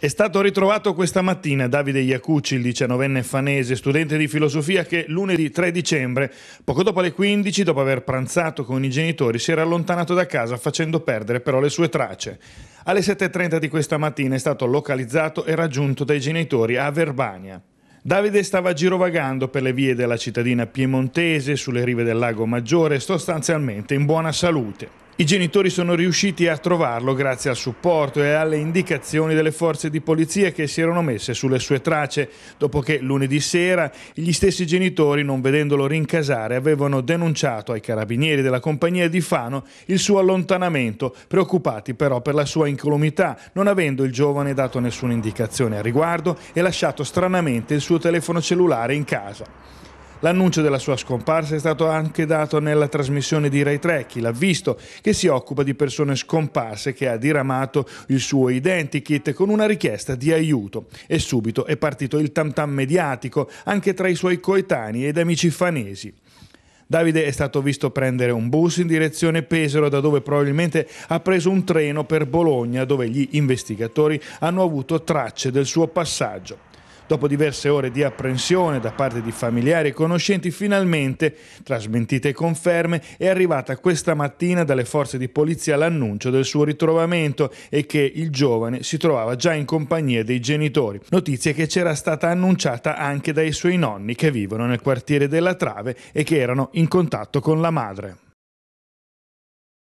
È stato ritrovato questa mattina Davide Iacucci, il 19enne fanese, studente di filosofia che lunedì 3 dicembre, poco dopo le 15, dopo aver pranzato con i genitori, si era allontanato da casa facendo perdere però le sue tracce. Alle 7.30 di questa mattina è stato localizzato e raggiunto dai genitori a Verbania. Davide stava girovagando per le vie della cittadina piemontese, sulle rive del lago Maggiore, sostanzialmente in buona salute. I genitori sono riusciti a trovarlo grazie al supporto e alle indicazioni delle forze di polizia che si erano messe sulle sue tracce, dopo che lunedì sera gli stessi genitori, non vedendolo rincasare, avevano denunciato ai carabinieri della compagnia di Fano il suo allontanamento, preoccupati però per la sua incolumità, non avendo il giovane dato nessuna indicazione a riguardo e lasciato stranamente il suo telefono cellulare in casa. L'annuncio della sua scomparsa è stato anche dato nella trasmissione di Rai 3, chi l'ha visto, che si occupa di persone scomparse che ha diramato il suo identikit con una richiesta di aiuto e subito è partito il tam tam mediatico anche tra i suoi coetanei ed amici fanesi. Davide è stato visto prendere un bus in direzione Pesaro da dove probabilmente ha preso un treno per Bologna dove gli investigatori hanno avuto tracce del suo passaggio. Dopo diverse ore di apprensione da parte di familiari e conoscenti, finalmente, tra smentite e conferme, è arrivata questa mattina dalle forze di polizia l'annuncio del suo ritrovamento e che il giovane si trovava già in compagnia dei genitori. Notizia che c'era stata annunciata anche dai suoi nonni che vivono nel quartiere della Trave e che erano in contatto con la madre.